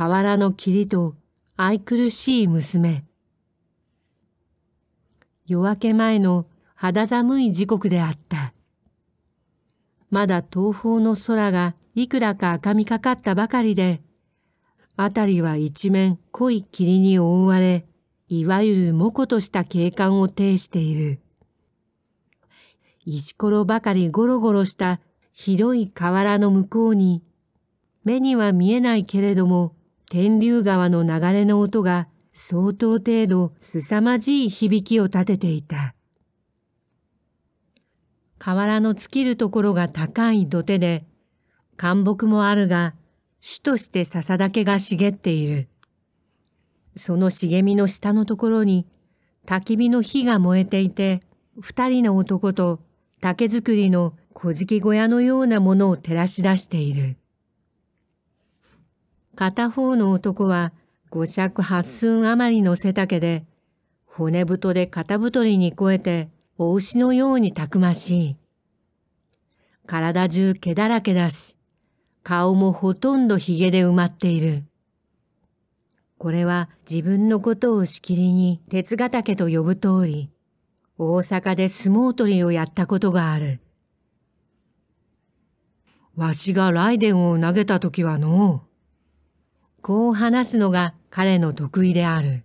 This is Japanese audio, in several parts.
河原の霧と愛くるしい娘。夜明け前の肌寒い時刻であった。まだ東方の空がいくらか赤みかかったばかりで、辺りは一面濃い霧に覆われ、いわゆるもことした景観を呈している。石ころばかりゴロゴロした広い河原の向こうに、目には見えないけれども、天竜川の流れの音が相当程度凄まじい響きを立てていた。河原の尽きるところが高い土手で、干木もあるが、主として笹だけが茂っている。その茂みの下のところに、焚き火の火が燃えていて、二人の男と竹造りの小敷小屋のようなものを照らし出している。片方の男は五尺八寸余りの背丈で、骨太で肩太りに肥えて、お牛のようにたくましい。体中毛だらけだし、顔もほとんど髭で埋まっている。これは自分のことをしきりに鉄ヶ岳と呼ぶ通り、大阪で相撲取りをやったことがある。わしが雷電を投げた時はのう、こう話すのが彼の得意である。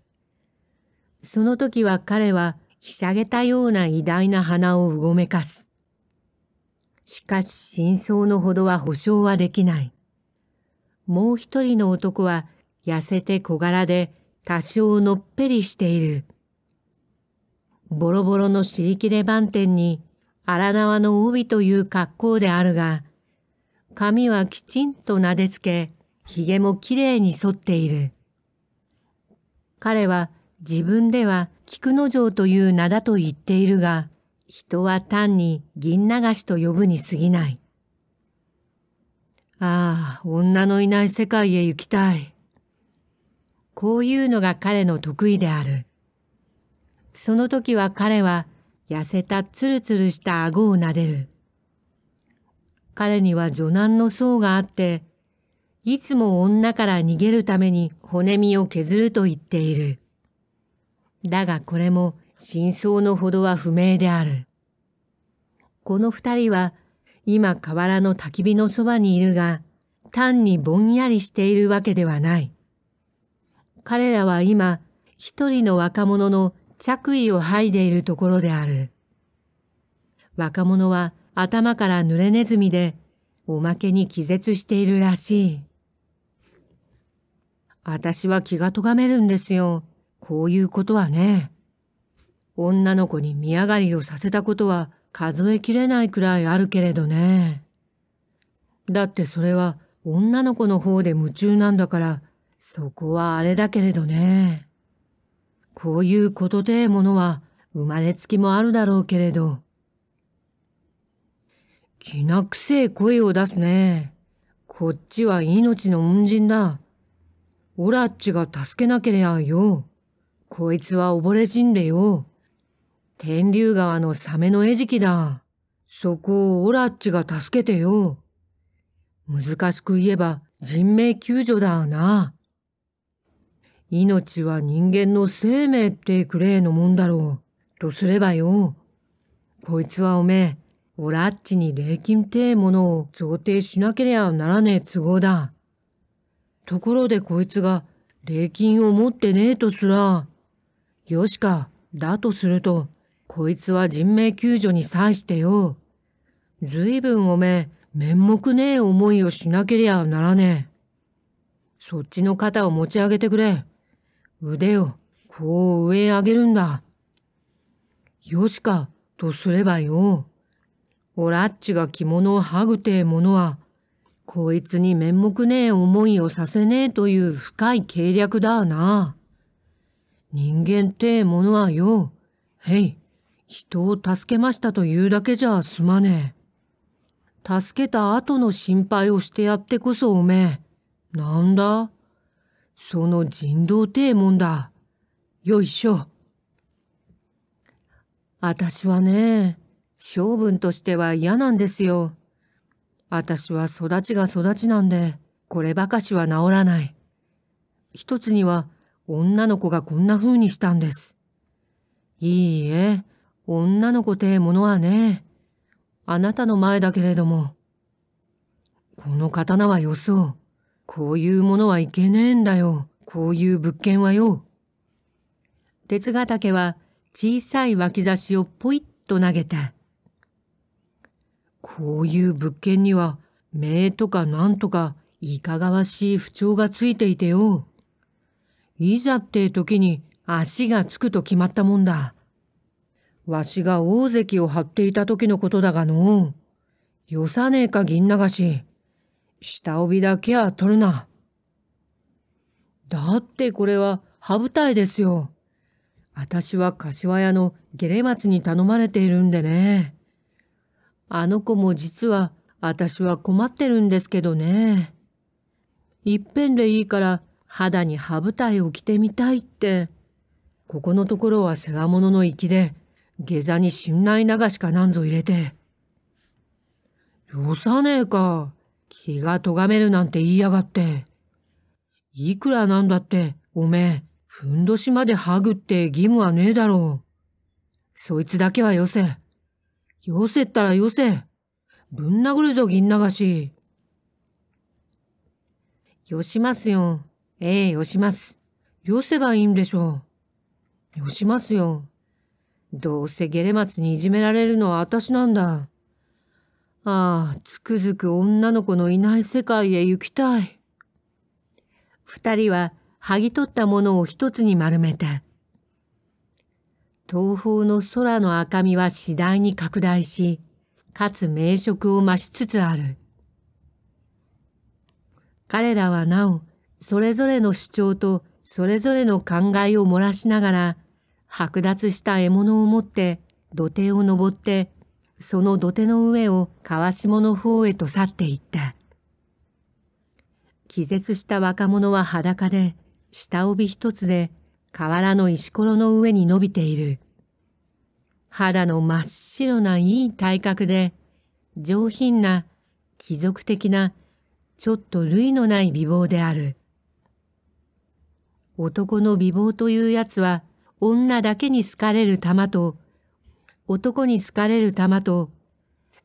その時は彼はひしゃげたような偉大な鼻をうごめかす。しかし真相のほどは保証はできない。もう一人の男は痩せて小柄で多少のっぺりしている。ボロボロの尻切れ番店に荒縄の帯という格好であるが、髪はきちんと撫でつけ、髭もきれいに剃っている。彼は自分では菊之丞という名だと言っているが、人は単に銀流しと呼ぶに過ぎない。ああ、女のいない世界へ行きたい。こういうのが彼の得意である。その時は彼は痩せたツルツルした顎を撫でる。彼には女難の層があって、いつも女から逃げるために骨身を削ると言っている。だがこれも真相のほどは不明である。この二人は今河原の焚き火のそばにいるが、単にぼんやりしているわけではない。彼らは今、一人の若者の着衣を剥いでいるところである。若者は頭から濡れネズミで、おまけに気絶しているらしい。私は気が咎めるんですよ。こういうことはね。女の子に見上がりをさせたことは数えきれないくらいあるけれどね。だってそれは女の子の方で夢中なんだから、そこはあれだけれどね。こういうことでものは生まれつきもあるだろうけれど。気なくせえ声を出すね。こっちは命の恩人だ。オラッチが助けなけりゃよ。こいつは溺れ死んでよ。天竜川のサメの餌食だ。そこをオラッチが助けてよ。難しく言えば人命救助だな。命は人間の生命ってくれのもんだろう。とすればよ。こいつはおめえ、オラッチに礼金ってものを贈呈しなけりゃならねえ都合だ。ところでこいつが礼金を持ってねえとすら。よしか、だとすると、こいつは人命救助に際してよ。ずいぶんおめえ、面目ねえ思いをしなけりゃならねえ。そっちの肩を持ち上げてくれ。腕を、こう上へ上げるんだ。よしか、とすればよ。おらっちが着物をはぐてえものは、こいつに面目ねえ思いをさせねえという深い計略だな。人間ってものはよ、へい、人を助けましたというだけじゃすまねえ。助けた後の心配をしてやってこそおめえ、なんだその人道てえもんだ。よいしょ。あたしはね、性分としては嫌なんですよ。私は育ちが育ちなんで、こればかしは治らない。一つには、女の子がこんな風にしたんです。いいえ、女の子てものはね、あなたの前だけれども。この刀はよそう。こういうものはいけねえんだよ。こういう物件はよ。鉄ヶ岳は小さい脇差しをポイッと投げた。こういう物件には、名とかなんとか、いかがわしい不調がついていてよ。いざって時に足がつくと決まったもんだ。わしが大関を張っていた時のことだがの。よさねえか銀流し。下帯だけは取るな。だってこれは羽舞台ですよ。私は柏屋のゲレ松に頼まれているんでね。あの子も実は私は困ってるんですけどね。いっぺんでいいから肌に歯舞台を着てみたいって。ここのところは世話物の粋で、下座に信頼流しかなんぞ入れて。よさねえか。気が咎めるなんて言いやがって。いくらなんだって、おめえ、ふんどしまでハグって義務はねえだろう。そいつだけはよせ。よせったらよせ。ぶん殴るぞ、銀流し。よしますよ。ええ、よします。よせばいいんでしょう。よしますよ。どうせゲレ松にいじめられるのは私なんだ。ああ、つくづく女の子のいない世界へ行きたい。二人は、剥ぎ取ったものを一つに丸めた。東方の空の赤みは次第に拡大し、かつ名色を増しつつある。彼らはなお、それぞれの主張とそれぞれの考えを漏らしながら、剥奪した獲物を持って土手を登って、その土手の上を川下の方へと去っていった。気絶した若者は裸で、下帯一つで河原の石ころの上に伸びている。肌の真っ白ないい体格で、上品な、貴族的な、ちょっと類のない美貌である。男の美貌というやつは、女だけに好かれる玉と、男に好かれる玉と、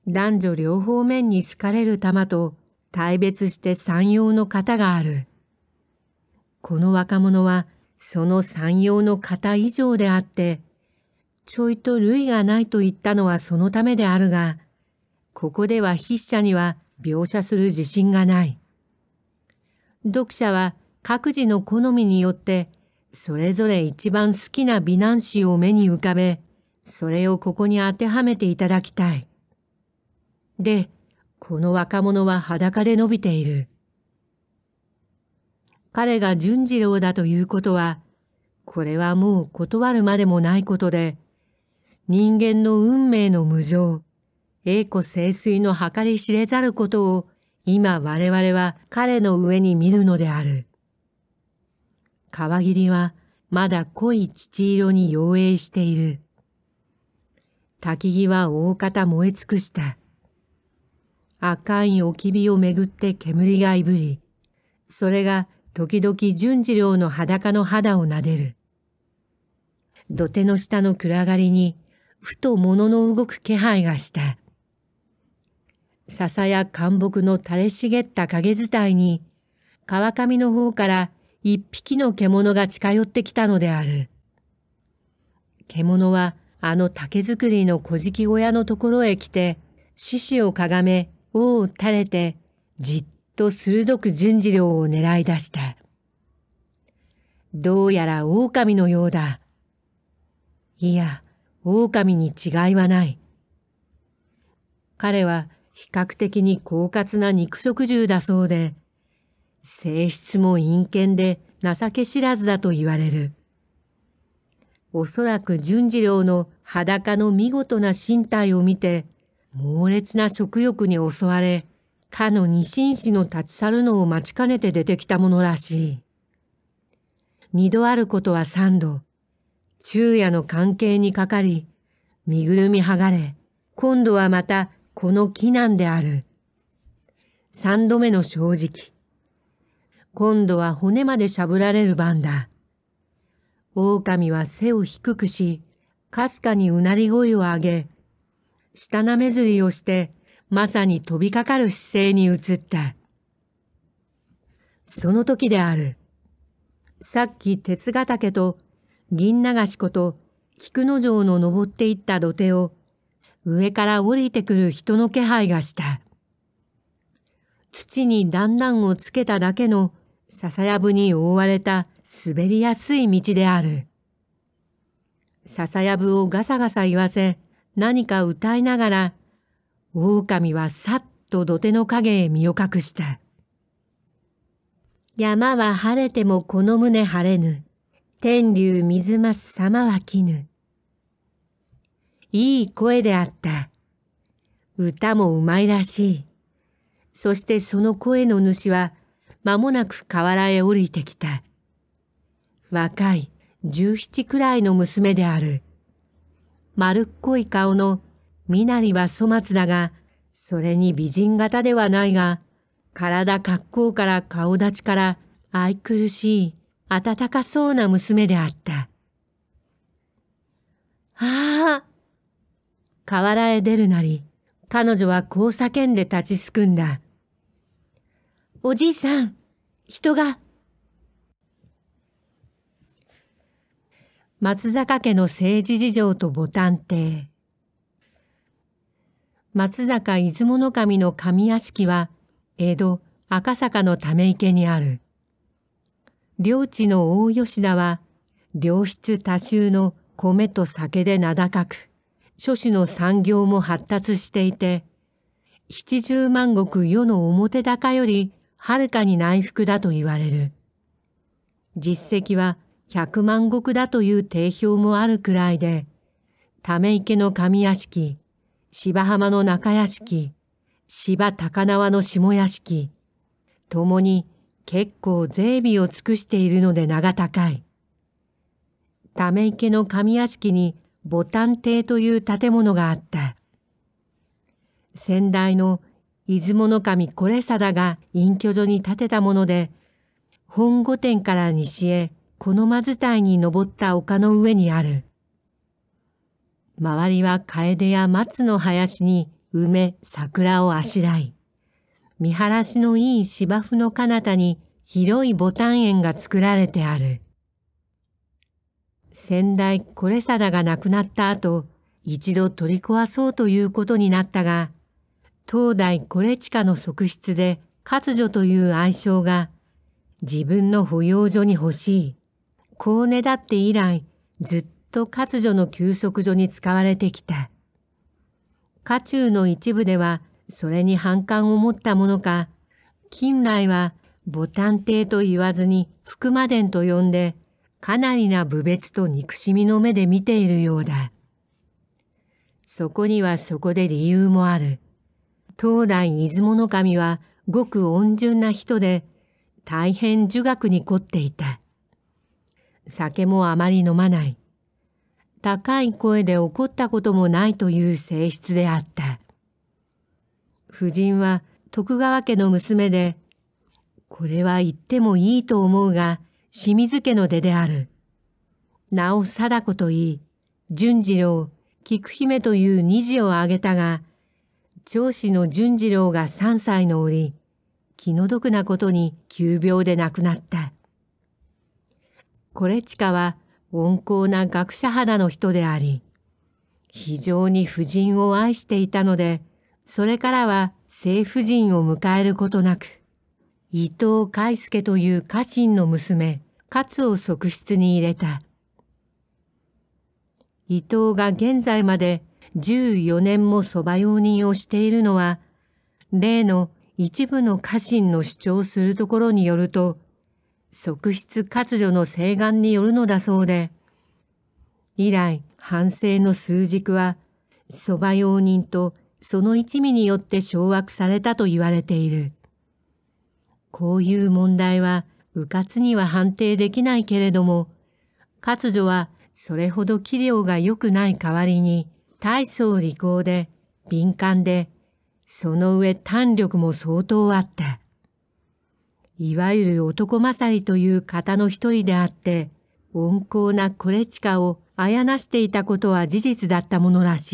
男女両方面に好かれる玉と、大別して三様の型がある。この若者は、その山陽の型以上であって、ちょいと類がないと言ったのはそのためであるが、ここでは筆者には描写する自信がない。読者は各自の好みによって、それぞれ一番好きな美男子を目に浮かべ、それをここに当てはめていただきたい。で、この若者は裸で伸びている。彼が順次郎だということは、これはもう断るまでもないことで、人間の運命の無常、栄枯盛衰の計り知れざることを、今我々は彼の上に見るのである。川霧はまだ濃い乳色に妖影している。滝木は大方燃え尽くした。赤い置き火をめぐって煙がいぶり、それが時々純次郎の裸の肌を撫でる。土手の下の暗がりに、ふと物の動く気配がした。笹や干木の垂れ茂った影伝いに、川上の方から一匹の獣が近寄ってきたのである。獣はあの竹造りの小敷小屋のところへ来て、獅子をかがめ、尾を垂れて、じっと鋭く順次郎を狙い出した。どうやら狼のようだ。いや、狼に違いはない。彼は比較的に狡猾な肉食獣だそうで、性質も陰険で情け知らずだと言われる。おそらく純次郎の裸の見事な身体を見て、猛烈な食欲に襲われ、かのに紳士の立ち去るのを待ちかねて出てきたものらしい。二度あることは三度、昼夜の関係にかかり、身ぐるみ剥がれ、今度はまたこの木なんである。三度目の正直。今度は骨までしゃぶられる番だ。狼は背を低くし、かすかにうなり声を上げ、舌なめずりをして、まさに飛びかかる姿勢に移った。その時である。さっき鉄ヶ岳と銀流しこと菊之丞の登っていった土手を上から降りてくる人の気配がした。土に段々をつけただけの笹やぶに覆われた滑りやすい道である。笹やぶをガサガサ言わせ何か歌いながら狼はさっと土手の影へ身を隠した。山は晴れてもこの胸晴れぬ。天竜水増す様は絹。いい声であった。歌もうまいらしい。そしてその声の主は、間もなく河原へ降りてきた。若い、十七くらいの娘である。丸っこい顔の身なりは粗末だが、それに美人型ではないが、体格好から顔立ちから愛くるしい、温かそうな娘であった。ああ河原へ出るなり、彼女はこう叫んで立ちすくんだ。おじいさん、人が。松坂家の政治事情とボタン邸。松坂出雲守の神屋敷は江戸赤坂のため池にある。領地の大吉田は良質多収の米と酒で名高く、諸種の産業も発達していて、七十万石世の表高よりはるかに内服だと言われる。実績は百万石だという定評もあるくらいで、ため池の神屋敷、芝浜の中屋敷、芝高輪の下屋敷、ともに結構税備を尽くしているので名が高い。ため池の上屋敷にボタン亭という建物があった。先代の出雲の神これ定が隠居所に建てたもので、本御殿から西へこの間伝いに登った丘の上にある。周りは楓や松の林に梅、桜をあしらい、見晴らしのいい芝生の彼方に広い牡丹園が作られてある。先代コレサダが亡くなった後、一度取り壊そうということになったが、当代コレチカの側室で活女という愛称が自分の保養所に欲しい。こうねだって以来、ずっと活女の休息所に使われてきた。家中の一部ではそれに反感を持ったものか、近来はボタン帝と言わずに福でんと呼んで、かなりな侮蔑と憎しみの目で見ているようだ。そこにはそこで理由もある。当代出雲の神はごく温順な人で、大変儒学に凝っていた。酒もあまり飲まない。高い声で怒ったこともないという性質であった。夫人は徳川家の娘で、これは言ってもいいと思うが、清水家の出である。名を貞子と言い、純次郎、菊姫という二児を挙げたが、長子の淳次郎が3歳の折、気の毒なことに急病で亡くなった。これちかは温厚な学者肌の人であり、非常に夫人を愛していたので、それからは正夫人を迎えることなく、伊藤海助という家臣の娘、勝を側室に入れた。伊藤が現在まで14年も蕎麦用人をしているのは、例の一部の家臣の主張するところによると、側室活女の請願によるのだそうで、以来、反省の数軸は、蕎麦用人とその一味によって掌握されたと言われている。こういう問題は、迂闊には判定できないけれども、活女はそれほど器量が良くない代わりに、大層利口で、敏感で、その上胆力も相当あった。いわゆる男勝りという方の一人であって、温厚なコレチカをあやなしていたことは事実だったものらし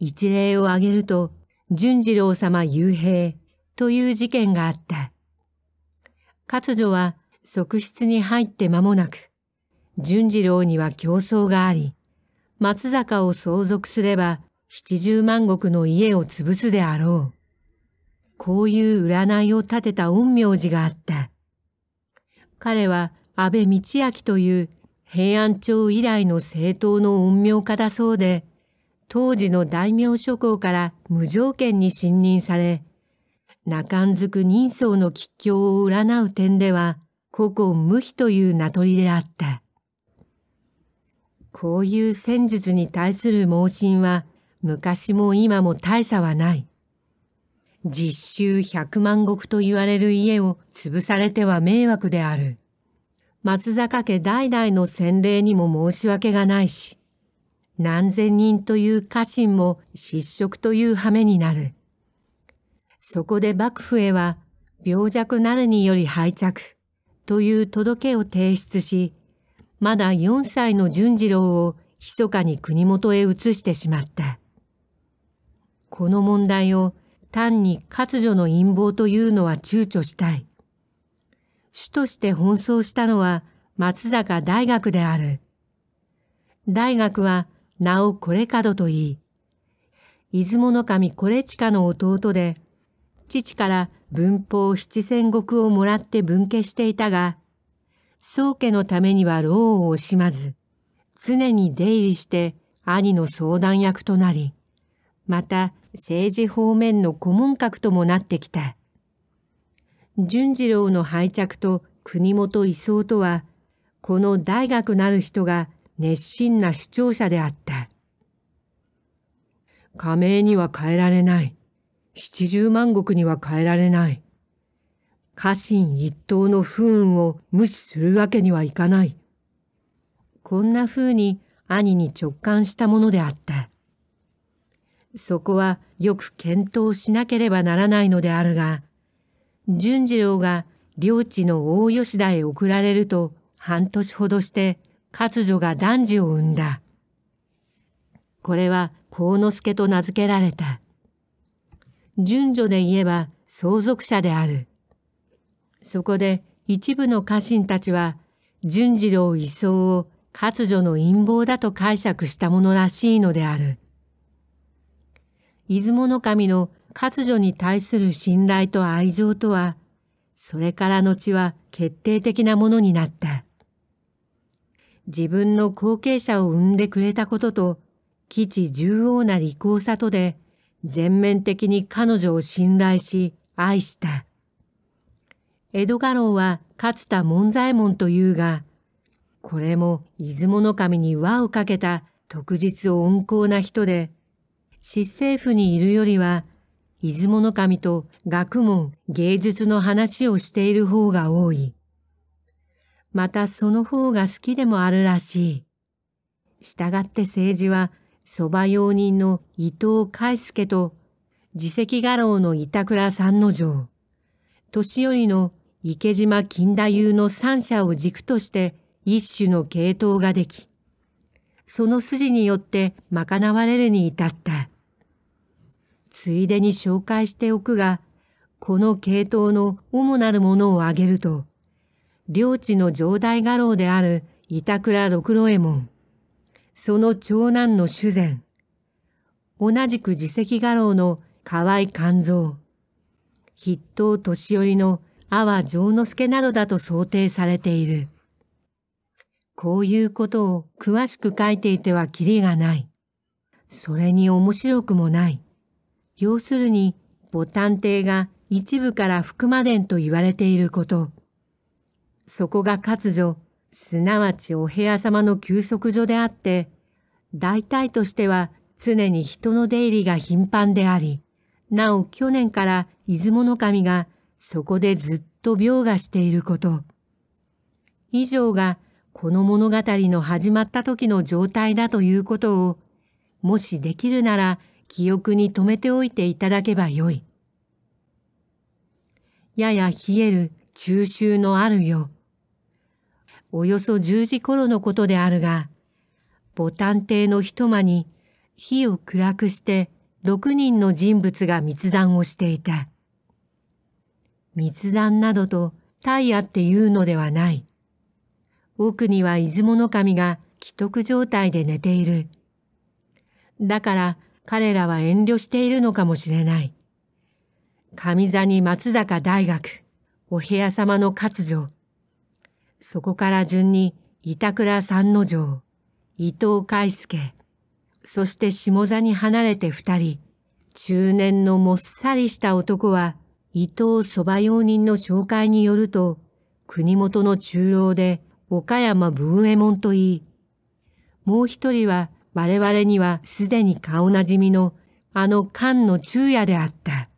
い。一例を挙げると、純次郎様幽閉という事件があった。活女は側室に入って間もなく、順次郎には競争があり、松坂を相続すれば七十万石の家を潰すであろう。こういう占いを立てた陰陽師があった。彼は安倍道明という平安朝以来の政党の陰陽家だそうで、当時の大名諸侯から無条件に信任され、中んづく人相の吉凶を占う点では、古今無比という名取であった。こういう戦術に対する盲信は、昔も今も大差はない。実習100万石と言われる家を潰されては迷惑である。松坂家代々の洗礼にも申し訳がないし、何千人という家臣も失職という羽目になる。そこで幕府へは、病弱なるにより廃着という届けを提出し、まだ4歳の順次郎を密かに国元へ移してしまった。この問題を単に活女の陰謀というのは躊躇したい。主として奔走したのは松坂大学である。大学は名をこれ角と言い、出雲の神これ近の弟で、父から文法七千石をもらって分家していたが、宗家のためには労を惜しまず、常に出入りして兄の相談役となり、また政治方面の顧問格ともなってきた。淳次郎の廃着と国元移送とは、この大学なる人が熱心な主張者であった。加盟には変えられない。七十万石には変えられない。家臣一等の不運を無視するわけにはいかない。こんな風に兄に直感したものであった。そこはよく検討しなければならないのであるが、淳次郎が領地の大吉田へ送られると半年ほどして活女が男児を産んだ。これは幸之助と名付けられた。順序で言えば相続者である。そこで一部の家臣たちは、順次郎移送を活女の陰謀だと解釈したものらしいのである。出雲の神の活女に対する信頼と愛情とは、それから後は決定的なものになった。自分の後継者を生んでくれたことと、基地重要な利口さとで、全面的に彼女を信頼し、愛した。江戸家老は勝田門左衛門というが、これも出雲の神に輪をかけた特実を温厚な人で、市政府にいるよりは、出雲の神と学問、芸術の話をしている方が多い。またその方が好きでもあるらしい。従って政治は、蕎麦用人の伊藤海助と、自責画廊の板倉三之丞、年寄りの池島金太夫の三者を軸として一種の系統ができ、その筋によって賄われるに至った。ついでに紹介しておくが、この系統の主なるものを挙げると、領地の城代画廊である板倉六郎右衛門、その長男の主膳、同じく自責画廊の河合勘蔵、筆頭年寄りの阿波丈之助などだと想定されている。こういうことを詳しく書いていてはきりがない。それに面白くもない。要するに、ボタン帝が一部から福魔伝と言われていること。そこが活女、すなわちお部屋様の休息所であって、大体としては常に人の出入りが頻繁であり、なお去年から出雲の神がそこでずっと描画していること。以上がこの物語の始まった時の状態だということを、もしできるなら記憶に留めておいていただけばよい。やや冷える中秋のあるよ。およそ十時頃のことであるが、ボタン邸の一間に火を暗くして六人の人物が密談をしていた。密談などと対あって言うのではない。奥には出雲の神が既得状態で寝ている。だから彼らは遠慮しているのかもしれない。上座に松坂大学、お部屋様の活女。そこから順に板倉三之丞、伊藤海介、そして下座に離れて二人、中年のもっさりした男は、伊藤蕎麦用人の紹介によると、国元の中央で岡山文右衛門といい、もう一人は我々にはすでに顔なじみのあの菅の昼夜であった。